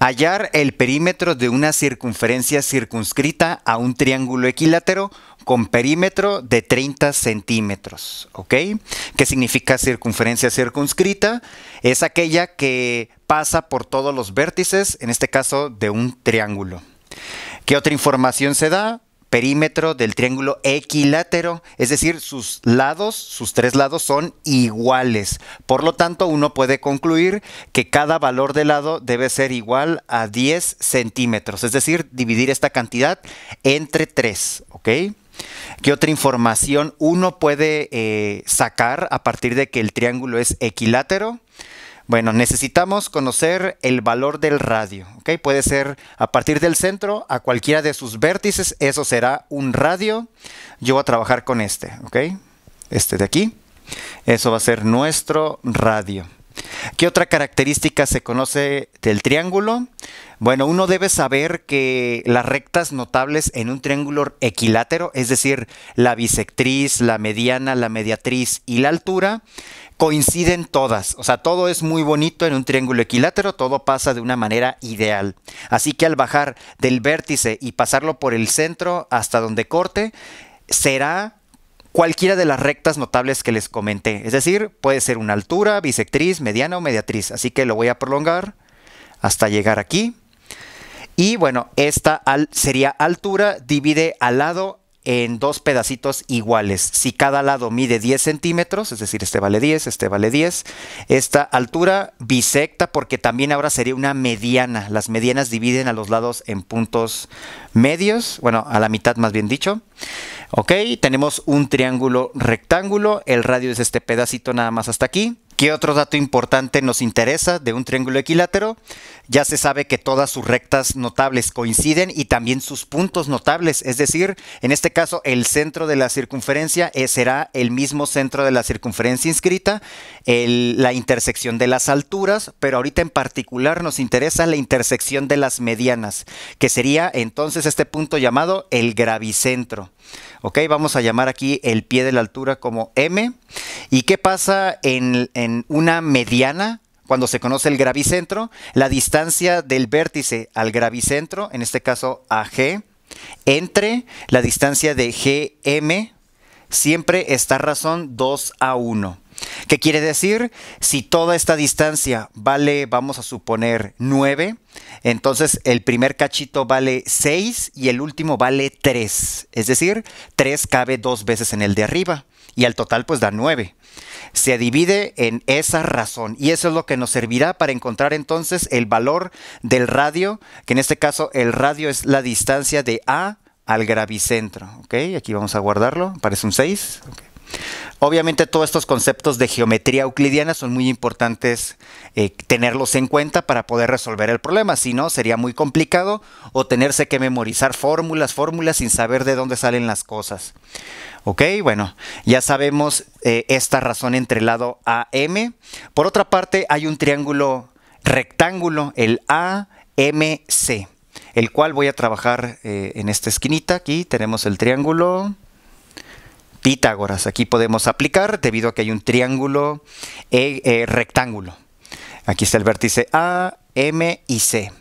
Hallar el perímetro de una circunferencia circunscrita a un triángulo equilátero con perímetro de 30 centímetros. ¿Qué significa circunferencia circunscrita? Es aquella que pasa por todos los vértices, en este caso de un triángulo. ¿Qué otra información se da? perímetro del triángulo equilátero, es decir, sus lados, sus tres lados son iguales. Por lo tanto, uno puede concluir que cada valor de lado debe ser igual a 10 centímetros, es decir, dividir esta cantidad entre 3, ¿ok? ¿Qué otra información uno puede eh, sacar a partir de que el triángulo es equilátero? Bueno, necesitamos conocer el valor del radio. ¿ok? Puede ser a partir del centro a cualquiera de sus vértices. Eso será un radio. Yo voy a trabajar con este. ¿ok? Este de aquí. Eso va a ser nuestro radio. ¿Qué otra característica se conoce del triángulo? Bueno, uno debe saber que las rectas notables en un triángulo equilátero, es decir, la bisectriz, la mediana, la mediatriz y la altura, coinciden todas, o sea, todo es muy bonito en un triángulo equilátero, todo pasa de una manera ideal. Así que al bajar del vértice y pasarlo por el centro hasta donde corte, será cualquiera de las rectas notables que les comenté. Es decir, puede ser una altura, bisectriz, mediana o mediatriz. Así que lo voy a prolongar hasta llegar aquí. Y bueno, esta sería altura, divide al lado en dos pedacitos iguales. Si cada lado mide 10 centímetros, es decir, este vale 10, este vale 10, esta altura bisecta, porque también ahora sería una mediana. Las medianas dividen a los lados en puntos medios, bueno, a la mitad más bien dicho. Ok, tenemos un triángulo rectángulo, el radio es este pedacito nada más hasta aquí. ¿Qué otro dato importante nos interesa de un triángulo equilátero? Ya se sabe que todas sus rectas notables coinciden y también sus puntos notables, es decir, en este caso el centro de la circunferencia eh, será el mismo centro de la circunferencia inscrita, la intersección de las alturas, pero ahorita en particular nos interesa la intersección de las medianas, que sería entonces este punto llamado el gravicentro. vamos a llamar aquí el pie de la altura como M. ¿Y qué pasa en, una mediana? Cuando se conoce el gravicentro, la distancia del vértice al gravicentro, en este caso AG, entre la distancia de GM, siempre está razón 2 a 1. ¿Qué quiere decir? Si toda esta distancia vale, vamos a suponer, 9, entonces el primer cachito vale 6 y el último vale 3. Es decir, 3 cabe dos veces en el de arriba y al total pues da 9. Se divide en esa razón y eso es lo que nos servirá para encontrar entonces el valor del radio, que en este caso el radio es la distancia de A al gravicentro. ¿ok? Aquí vamos a guardarlo, parece un 6. Obviamente todos estos conceptos de geometría euclidiana son muy importantes eh, tenerlos en cuenta para poder resolver el problema, si no sería muy complicado o tenerse que memorizar fórmulas, fórmulas sin saber de dónde salen las cosas. Ok, bueno, ya sabemos eh, esta razón entre el lado AM. Por otra parte hay un triángulo rectángulo, el AMC, el cual voy a trabajar eh, en esta esquinita. Aquí tenemos el triángulo Pitágoras. Aquí podemos aplicar debido a que hay un triángulo e, eh, rectángulo. Aquí está el vértice A, M y C.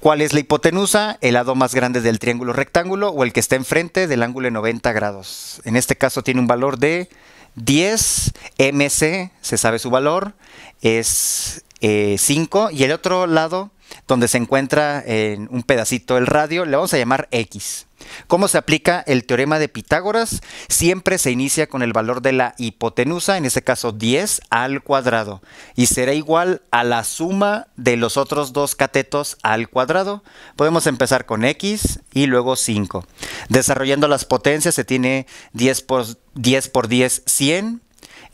¿Cuál es la hipotenusa? ¿El lado más grande del triángulo rectángulo o el que está enfrente del ángulo de 90 grados? En este caso tiene un valor de 10, MC, se sabe su valor, es 5 eh, y el otro lado donde se encuentra en un pedacito el radio, le vamos a llamar X. ¿Cómo se aplica el teorema de Pitágoras? Siempre se inicia con el valor de la hipotenusa, en este caso 10 al cuadrado, y será igual a la suma de los otros dos catetos al cuadrado. Podemos empezar con x y luego 5. Desarrollando las potencias se tiene 10 por 10, por 10 100,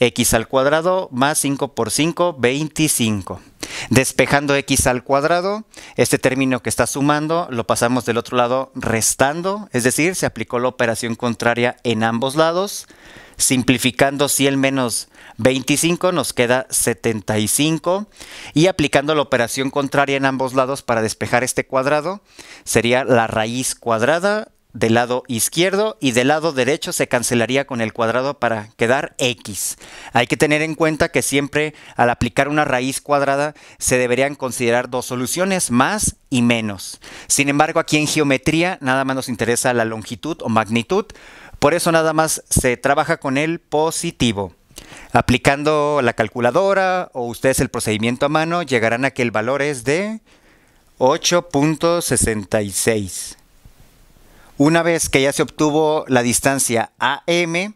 x al cuadrado más 5 por 5, 25. Despejando x al cuadrado, este término que está sumando lo pasamos del otro lado restando, es decir, se aplicó la operación contraria en ambos lados. Simplificando si el menos 25 nos queda 75 y aplicando la operación contraria en ambos lados para despejar este cuadrado sería la raíz cuadrada del lado izquierdo y del lado derecho se cancelaría con el cuadrado para quedar x. Hay que tener en cuenta que siempre al aplicar una raíz cuadrada se deberían considerar dos soluciones, más y menos. Sin embargo, aquí en geometría nada más nos interesa la longitud o magnitud, por eso nada más se trabaja con el positivo. Aplicando la calculadora o ustedes el procedimiento a mano, llegarán a que el valor es de 8.66. Una vez que ya se obtuvo la distancia AM,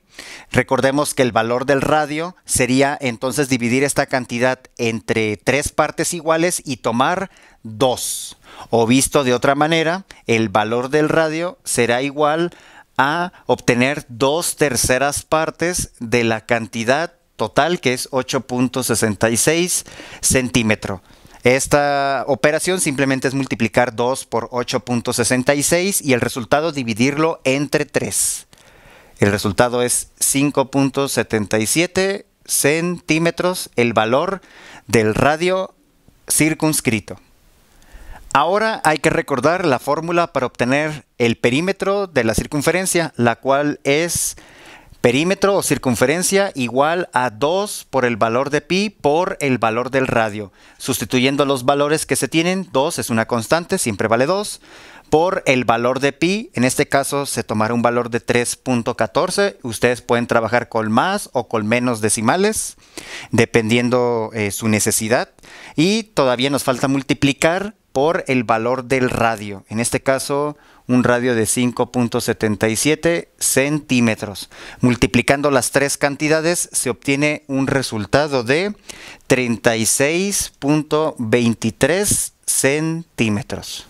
recordemos que el valor del radio sería entonces dividir esta cantidad entre tres partes iguales y tomar 2. O visto de otra manera, el valor del radio será igual a obtener dos terceras partes de la cantidad total que es 8.66 centímetro. Esta operación simplemente es multiplicar 2 por 8.66 y el resultado dividirlo entre 3. El resultado es 5.77 centímetros, el valor del radio circunscrito. Ahora hay que recordar la fórmula para obtener el perímetro de la circunferencia, la cual es Perímetro o circunferencia igual a 2 por el valor de pi por el valor del radio. Sustituyendo los valores que se tienen, 2 es una constante, siempre vale 2, por el valor de pi. En este caso se tomará un valor de 3.14. Ustedes pueden trabajar con más o con menos decimales, dependiendo eh, su necesidad. Y todavía nos falta multiplicar por el valor del radio. En este caso, un radio de 5.77 centímetros. Multiplicando las tres cantidades se obtiene un resultado de 36.23 centímetros.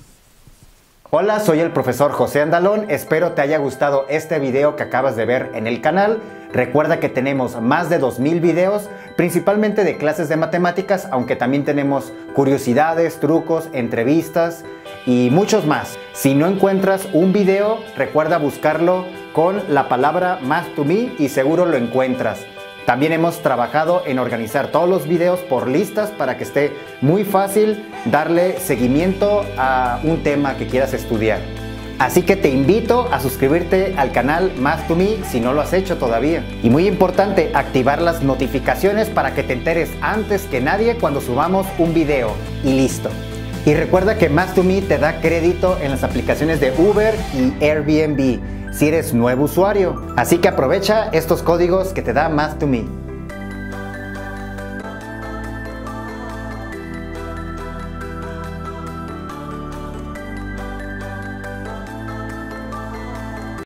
Hola, soy el profesor José Andalón, espero te haya gustado este video que acabas de ver en el canal. Recuerda que tenemos más de 2.000 videos, principalmente de clases de matemáticas, aunque también tenemos curiosidades, trucos, entrevistas y muchos más. Si no encuentras un video, recuerda buscarlo con la palabra más to me y seguro lo encuentras. También hemos trabajado en organizar todos los videos por listas para que esté muy fácil darle seguimiento a un tema que quieras estudiar. Así que te invito a suscribirte al canal Más to Me si no lo has hecho todavía. Y muy importante, activar las notificaciones para que te enteres antes que nadie cuando subamos un video. Y listo. Y recuerda que Más to Me te da crédito en las aplicaciones de Uber y Airbnb si eres nuevo usuario. Así que aprovecha estos códigos que te da Math2Me.